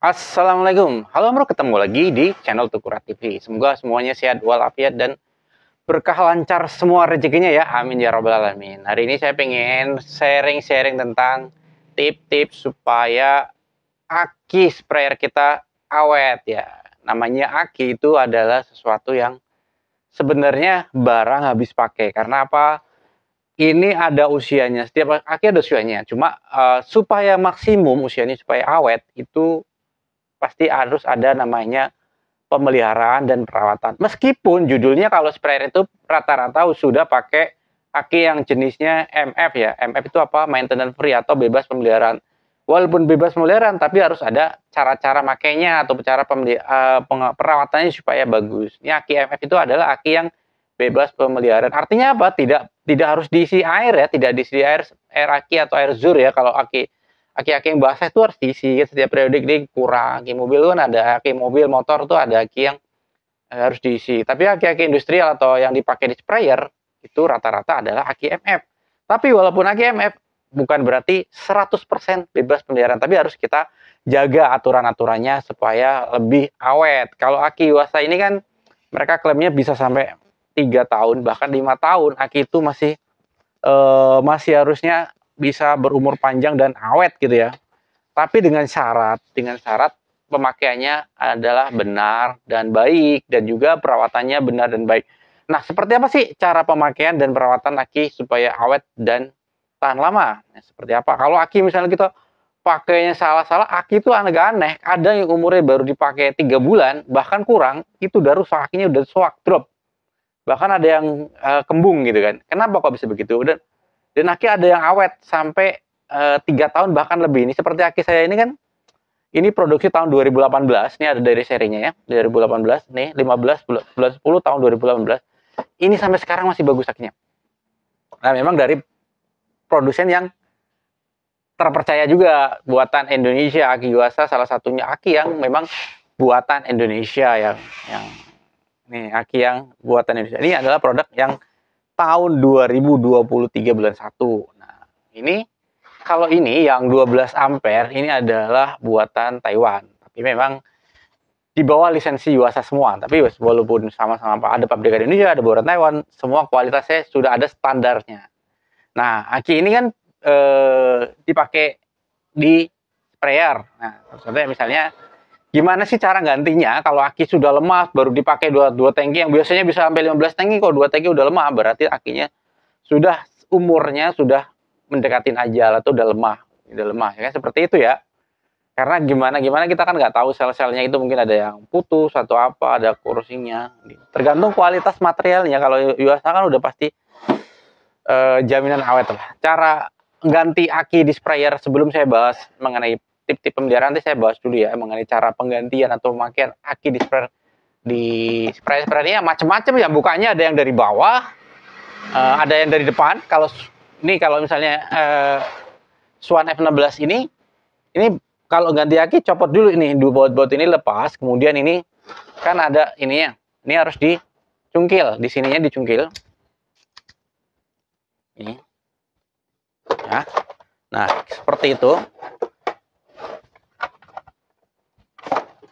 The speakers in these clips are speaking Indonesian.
Assalamualaikum. Halo Bro, ketemu lagi di channel Tukura TV. Semoga semuanya sehat walafiat dan berkah lancar semua rezekinya ya. Amin ya rabbal alamin. Hari ini saya pengen sharing-sharing tentang tip tips supaya aki sprayer kita awet ya. Namanya aki itu adalah sesuatu yang sebenarnya barang habis pakai. Karena apa? Ini ada usianya. Setiap aki ada usianya. Cuma uh, supaya maksimum usianya supaya awet itu pasti harus ada namanya pemeliharaan dan perawatan. Meskipun judulnya kalau sprayer itu rata-rata sudah pakai aki yang jenisnya MF ya. MF itu apa? Maintenance free atau bebas pemeliharaan. Walaupun bebas pemeliharaan tapi harus ada cara-cara makainya atau cara eh, perawatannya supaya bagus. Ini aki MF itu adalah aki yang bebas pemeliharaan. Artinya apa? Tidak tidak harus diisi air ya, tidak diisi air air aki atau air zur ya kalau aki aki-aki yang bahasa itu harus diisi kan setiap periode ini kurang aki mobil kan ada aki mobil motor tuh ada aki yang eh, harus diisi tapi aki-aki industrial atau yang dipakai di sprayer itu rata-rata adalah aki MF tapi walaupun aki MF bukan berarti 100% bebas pemeliharaan tapi harus kita jaga aturan-aturannya supaya lebih awet kalau aki wasa ini kan mereka klaimnya bisa sampai tiga tahun bahkan lima tahun aki itu masih uh, masih harusnya bisa berumur panjang dan awet gitu ya. Tapi dengan syarat, dengan syarat pemakaiannya adalah benar dan baik dan juga perawatannya benar dan baik. Nah, seperti apa sih cara pemakaian dan perawatan aki supaya awet dan tahan lama? Nah, seperti apa? Kalau aki misalnya kita pakainya salah-salah, aki itu aneh-aneh. Ada yang umurnya baru dipakai tiga bulan, bahkan kurang, itu udah rusak, akinya udah swak drop. Bahkan ada yang uh, kembung gitu kan. Kenapa kok bisa begitu? Dan dan aki ada yang awet sampai eh, tiga tahun bahkan lebih ini seperti aki saya ini kan ini produksi tahun 2018 ini ada dari serinya ya 2018 nih 15 bulan 10 tahun 2018 ini sampai sekarang masih bagus akinya nah memang dari produsen yang terpercaya juga buatan Indonesia aki Yuasa salah satunya aki yang memang buatan Indonesia yang yang nih aki yang buatan Indonesia ini adalah produk yang tahun 2023 bulan 1. Nah, ini kalau ini yang 12 ampere ini adalah buatan Taiwan. Tapi memang di bawah lisensi Yuasa semua. Tapi walaupun sama-sama ada pabrikan Indonesia, ada buatan Taiwan, semua kualitasnya sudah ada standarnya. Nah, aki ini kan eh, dipakai di sprayer. Nah, contohnya misalnya gimana sih cara gantinya kalau aki sudah lemah baru dipakai dua dua tangki yang biasanya bisa sampai 15 tangki kalau dua tangki udah lemah berarti akinya sudah umurnya sudah mendekatin ajal atau udah lemah udah lemah ya kan? seperti itu ya karena gimana gimana kita kan nggak tahu sel-selnya itu mungkin ada yang putus atau apa ada kursinya tergantung kualitas materialnya kalau USA kan udah pasti eh, jaminan awet lah cara ganti aki di sprayer sebelum saya bahas mengenai tip-tip pemeliharaan nanti saya bahas dulu ya mengenai cara penggantian atau pemakaian aki di spray di spray sprayer ya, macam-macam ya bukannya ada yang dari bawah uh, ada yang dari depan kalau ini kalau misalnya uh, Swan F16 ini ini kalau ganti aki copot dulu ini dua baut-baut ini lepas kemudian ini kan ada ininya ini harus dicungkil di sininya dicungkil ini ya nah seperti itu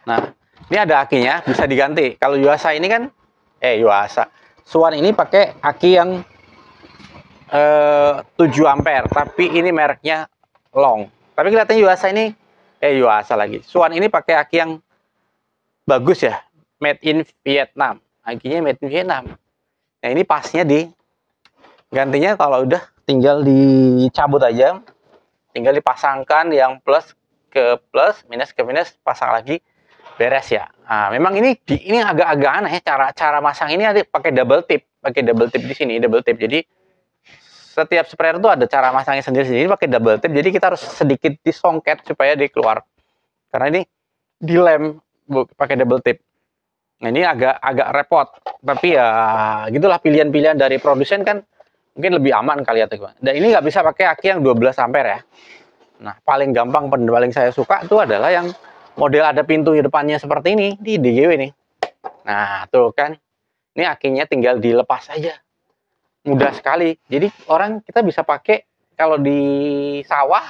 Nah, ini ada akinya, bisa diganti. Kalau Yuasa ini kan, eh Yuasa, Suan ini pakai aki yang eh, 7 ampere, tapi ini mereknya Long. Tapi kelihatannya Yuasa ini, eh Yuasa lagi. Suan ini pakai aki yang bagus ya, made in Vietnam. Akinya made in Vietnam. Nah ini pasnya di gantinya kalau udah tinggal dicabut aja, tinggal dipasangkan yang plus ke plus, minus ke minus, pasang lagi beres ya. Nah, memang ini ini agak-agak aneh ya, cara cara masang ini nanti pakai double tip, pakai double tip di sini, double tip. Jadi setiap sprayer itu ada cara masangnya sendiri-sendiri pakai double tip. Jadi kita harus sedikit disongket supaya dikeluar Karena ini dilem pakai double tip. Nah, ini agak agak repot, tapi ya gitulah pilihan-pilihan dari produsen kan mungkin lebih aman kali ya teman. Dan ini nggak bisa pakai aki yang 12 ampere ya. Nah, paling gampang paling saya suka itu adalah yang model ada pintu di depannya seperti ini di DGW nih nah tuh kan ini akinya tinggal dilepas saja, mudah sekali jadi orang kita bisa pakai kalau di sawah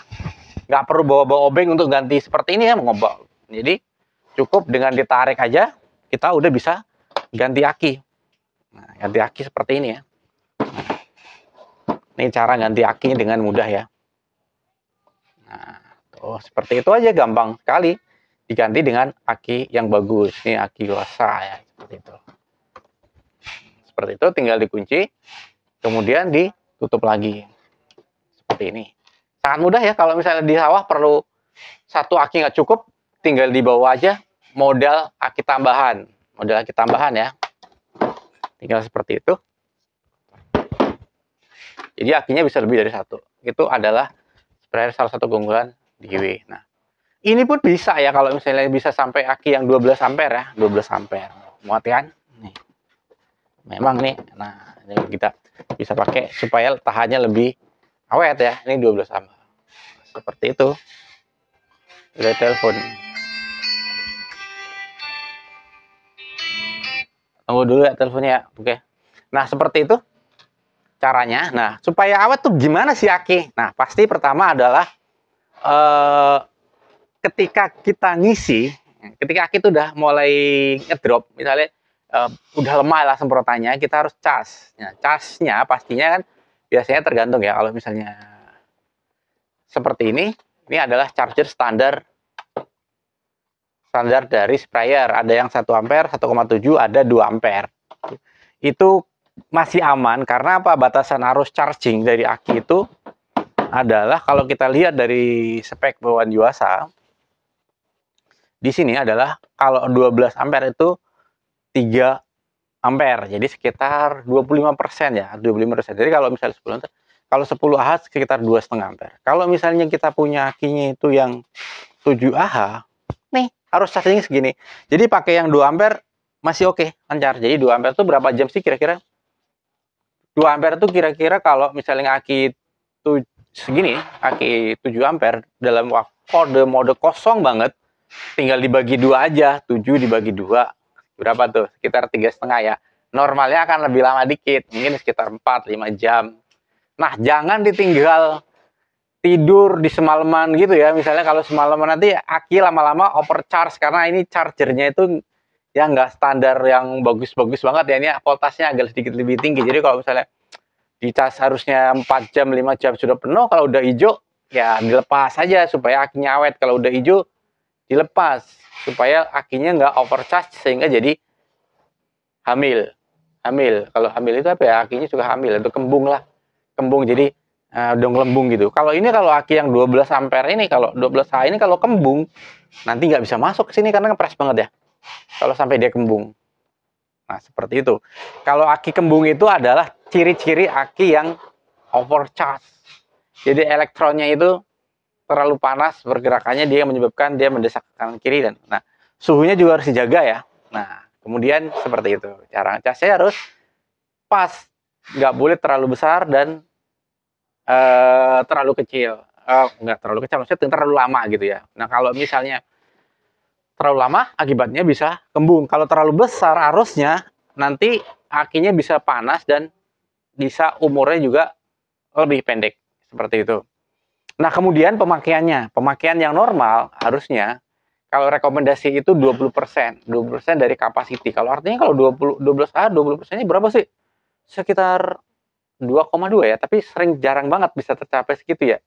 nggak perlu bawa-bawa obeng untuk ganti seperti ini ya mengobok jadi cukup dengan ditarik aja kita udah bisa ganti aki nah, ganti aki seperti ini ya ini cara ganti akinya dengan mudah ya nah tuh seperti itu aja gampang sekali diganti dengan aki yang bagus. Ini aki wasa ya, seperti itu. Seperti itu tinggal dikunci, kemudian ditutup lagi. Seperti ini. Sangat mudah ya kalau misalnya di sawah perlu satu aki nggak cukup, tinggal dibawa aja modal aki tambahan. Modal aki tambahan ya. Tinggal seperti itu. Jadi akinya bisa lebih dari satu. Itu adalah sebenarnya salah satu keunggulan di Kiwi. Nah, ini pun bisa ya kalau misalnya bisa sampai aki yang 12 ampere ya, 12 ampere. Muat kan? Nih. Memang nih. Nah, ini kita bisa pakai supaya tahannya lebih awet ya. Ini 12 ampere. Seperti itu. Udah telepon. Tunggu dulu ya teleponnya ya. Oke. Nah, seperti itu caranya. Nah, supaya awet tuh gimana sih aki? Nah, pasti pertama adalah eh ketika kita ngisi, ketika itu udah mulai ngedrop, misalnya uh, udah lemah lah semprotannya, kita harus cas. Ya, casnya pastinya kan biasanya tergantung ya kalau misalnya seperti ini, ini adalah charger standar standar dari sprayer. Ada yang 1 ampere, 1,7, ada 2 ampere. Itu masih aman karena apa? Batasan arus charging dari aki itu adalah kalau kita lihat dari spek bawaan Yuasa di sini adalah kalau 12 ampere itu 3 ampere. Jadi sekitar 25% ya, 25%. Jadi kalau misalnya 10 ampere, kalau 10 AH sekitar 2,5 ampere. Kalau misalnya kita punya kinya itu yang 7 AH, nih harus charging segini. Jadi pakai yang 2 ampere masih oke, okay, lancar. Jadi 2 ampere itu berapa jam sih kira-kira? 2 ampere itu kira-kira kalau misalnya aki itu segini, aki 7 ampere dalam kode mode kosong banget tinggal dibagi dua aja 7 dibagi dua berapa tuh sekitar tiga setengah ya normalnya akan lebih lama dikit mungkin sekitar 4-5 jam nah jangan ditinggal tidur di semalaman gitu ya misalnya kalau semalaman nanti aki lama-lama overcharge karena ini chargernya itu ya nggak standar yang bagus-bagus banget ya ini voltasnya agak sedikit lebih tinggi jadi kalau misalnya di cas harusnya 4 jam 5 jam sudah penuh kalau udah hijau ya dilepas aja supaya akinya awet kalau udah hijau dilepas supaya akinya nggak overcharge sehingga jadi hamil hamil kalau hamil itu apa ya akinya suka hamil atau kembung lah kembung jadi uh, dong lembung gitu kalau ini kalau aki yang 12 ampere ini kalau 12 H ini kalau kembung nanti nggak bisa masuk ke sini karena ngepres banget ya kalau sampai dia kembung nah seperti itu kalau aki kembung itu adalah ciri-ciri aki yang overcharge jadi elektronnya itu terlalu panas pergerakannya dia menyebabkan dia mendesak ke kanan kiri dan nah suhunya juga harus dijaga ya nah kemudian seperti itu cara ngecasnya harus pas nggak boleh terlalu besar dan uh, terlalu kecil uh, nggak terlalu kecil maksudnya terlalu lama gitu ya nah kalau misalnya terlalu lama akibatnya bisa kembung kalau terlalu besar arusnya nanti akinya bisa panas dan bisa umurnya juga lebih pendek seperti itu Nah, kemudian pemakaiannya. Pemakaian yang normal harusnya kalau rekomendasi itu 20%, 20% dari kapasiti. Kalau artinya kalau 20 12A 20%-nya berapa sih? Sekitar 2,2 ya, tapi sering jarang banget bisa tercapai segitu ya.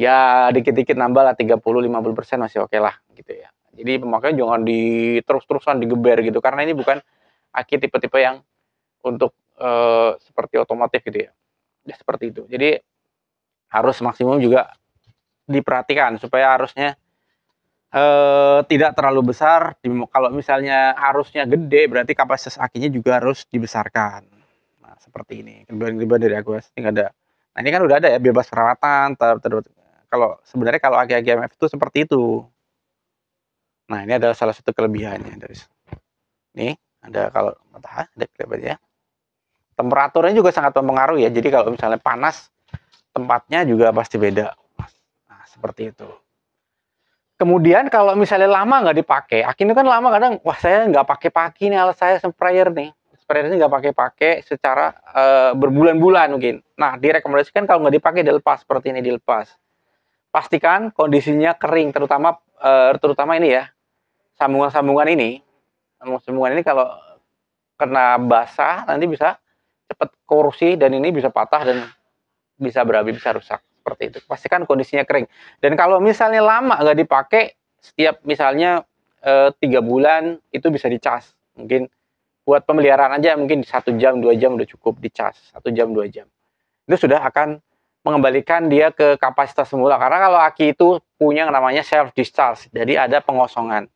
Ya dikit-dikit nambah lah 30 50% masih oke okay lah gitu ya. Jadi pemakaian jangan di terus-terusan digeber gitu karena ini bukan aki tipe-tipe yang untuk e, seperti otomotif gitu ya. Ya seperti itu. Jadi arus maksimum juga diperhatikan supaya arusnya eh, tidak terlalu besar. Kalau misalnya arusnya gede, berarti kapasitas akinya juga harus dibesarkan. Nah, seperti ini. Kemudian dari aku nggak ada. Nah, ini kan udah ada ya bebas perawatan. Ter ter kalau sebenarnya kalau aki-aki MF itu seperti itu. Nah, ini adalah salah satu kelebihannya dari ini ada kalau matahari ada kelebihannya. Temperaturnya juga sangat mempengaruhi ya. Jadi kalau misalnya panas tempatnya juga pasti beda. Nah, seperti itu. Kemudian kalau misalnya lama nggak dipakai, akhirnya kan lama kadang, wah saya nggak pakai-pakai nih alas saya sprayer nih. sprayer ini nggak pakai-pakai secara e, berbulan-bulan mungkin. Nah, direkomendasikan kalau nggak dipakai dilepas seperti ini dilepas. Pastikan kondisinya kering, terutama e, terutama ini ya, sambungan-sambungan ini. Sambungan ini kalau kena basah nanti bisa cepat korupsi dan ini bisa patah dan bisa berabi bisa rusak seperti itu. Pastikan kondisinya kering. Dan kalau misalnya lama nggak dipakai, setiap misalnya eh, tiga e, bulan itu bisa dicas. Mungkin buat pemeliharaan aja mungkin satu jam dua jam udah cukup dicas satu jam dua jam itu sudah akan mengembalikan dia ke kapasitas semula karena kalau aki itu punya namanya self discharge jadi ada pengosongan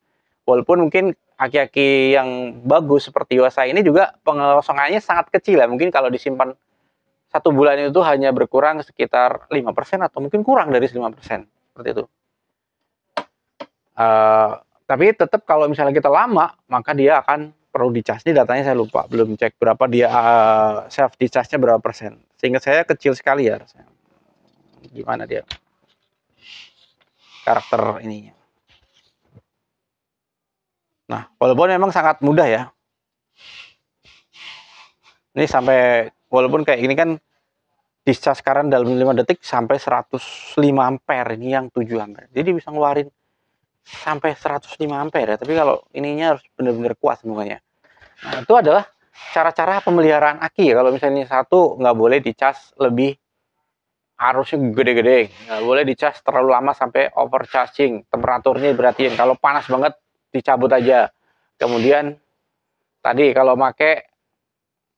walaupun mungkin aki-aki yang bagus seperti Yuasa ini juga pengosongannya sangat kecil ya mungkin kalau disimpan satu bulan itu hanya berkurang sekitar 5% atau mungkin kurang dari 5%. Seperti itu. Uh, tapi tetap kalau misalnya kita lama, maka dia akan perlu dicas. Ini datanya saya lupa, belum cek berapa dia uh, self dicasnya berapa persen. Sehingga saya kecil sekali ya Gimana dia? Karakter ini? Nah, walaupun memang sangat mudah ya. Ini sampai walaupun kayak gini kan discharge sekarang dalam 5 detik sampai 105 ampere ini yang 7 ampere jadi bisa ngeluarin sampai 105 ampere ya tapi kalau ininya harus benar-benar kuat semuanya nah itu adalah cara-cara pemeliharaan aki ya kalau misalnya satu nggak boleh dicas lebih arusnya gede-gede nggak boleh dicas terlalu lama sampai overcharging temperaturnya yang kalau panas banget dicabut aja kemudian tadi kalau make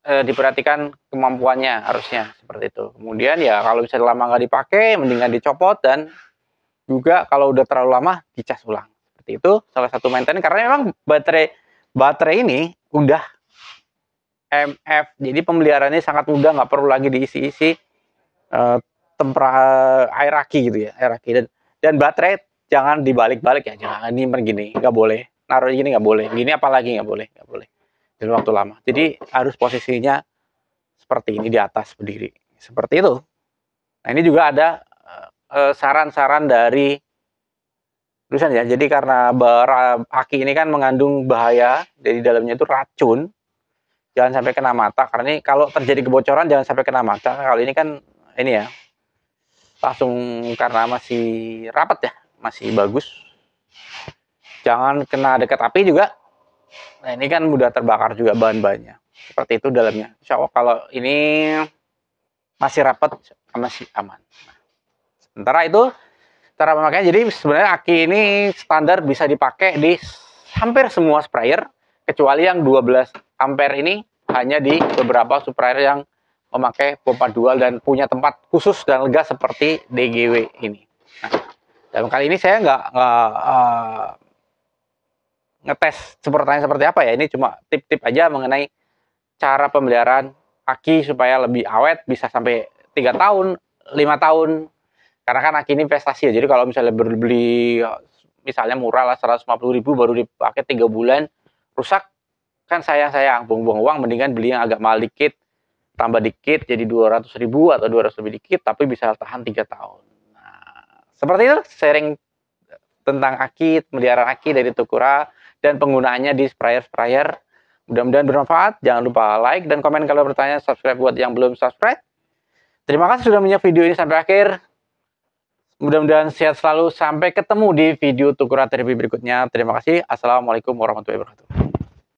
e, diperhatikan kemampuannya harusnya seperti itu. Kemudian ya kalau bisa lama nggak dipakai, mendingan dicopot dan juga kalau udah terlalu lama dicas ulang. Seperti itu salah satu maintenance karena memang baterai baterai ini udah MF, jadi pemeliharaannya sangat mudah, nggak perlu lagi diisi-isi e, tempera air aki gitu ya, air aki dan, dan baterai jangan dibalik-balik ya, jangan ini begini, nggak boleh, naruh gini nggak boleh, gini apalagi nggak boleh, nggak boleh dalam waktu lama. Jadi harus posisinya seperti ini di atas berdiri. Seperti itu. Nah, ini juga ada eh, saran-saran dari tulisan ya. Jadi karena aki ini kan mengandung bahaya, jadi dalamnya itu racun. Jangan sampai kena mata karena ini kalau terjadi kebocoran jangan sampai kena mata. Kalau ini kan ini ya langsung karena masih rapat ya, masih bagus. Jangan kena dekat api juga, Nah ini kan mudah terbakar juga bahan-bahannya. Seperti itu dalamnya. Insya Allah kalau ini masih rapat masih aman. sementara itu cara memakainya. jadi sebenarnya aki ini standar bisa dipakai di hampir semua sprayer kecuali yang 12 ampere ini hanya di beberapa sprayer yang memakai pompa dual dan punya tempat khusus dan lega seperti DGW ini. Nah, dalam kali ini saya nggak uh, ngetes sepertanya seperti apa ya. Ini cuma tip-tip aja mengenai cara pemeliharaan aki supaya lebih awet bisa sampai tiga tahun, lima tahun. Karena kan aki ini investasi ya. Jadi kalau misalnya beli misalnya murah lah 150 ribu baru dipakai tiga bulan rusak kan sayang-sayang buang-buang uang mendingan beli yang agak mahal dikit tambah dikit jadi 200 ribu atau 200 lebih dikit tapi bisa tahan tiga tahun nah, seperti itu sharing tentang aki pemeliharaan aki dari Tukura dan penggunaannya di sprayer-sprayer. Mudah-mudahan bermanfaat. Jangan lupa like dan komen kalau bertanya, subscribe buat yang belum subscribe. Terima kasih sudah menyimak video ini sampai akhir. Mudah-mudahan sehat selalu. Sampai ketemu di video Tukura Terapi berikutnya. Terima kasih. Assalamualaikum warahmatullahi wabarakatuh.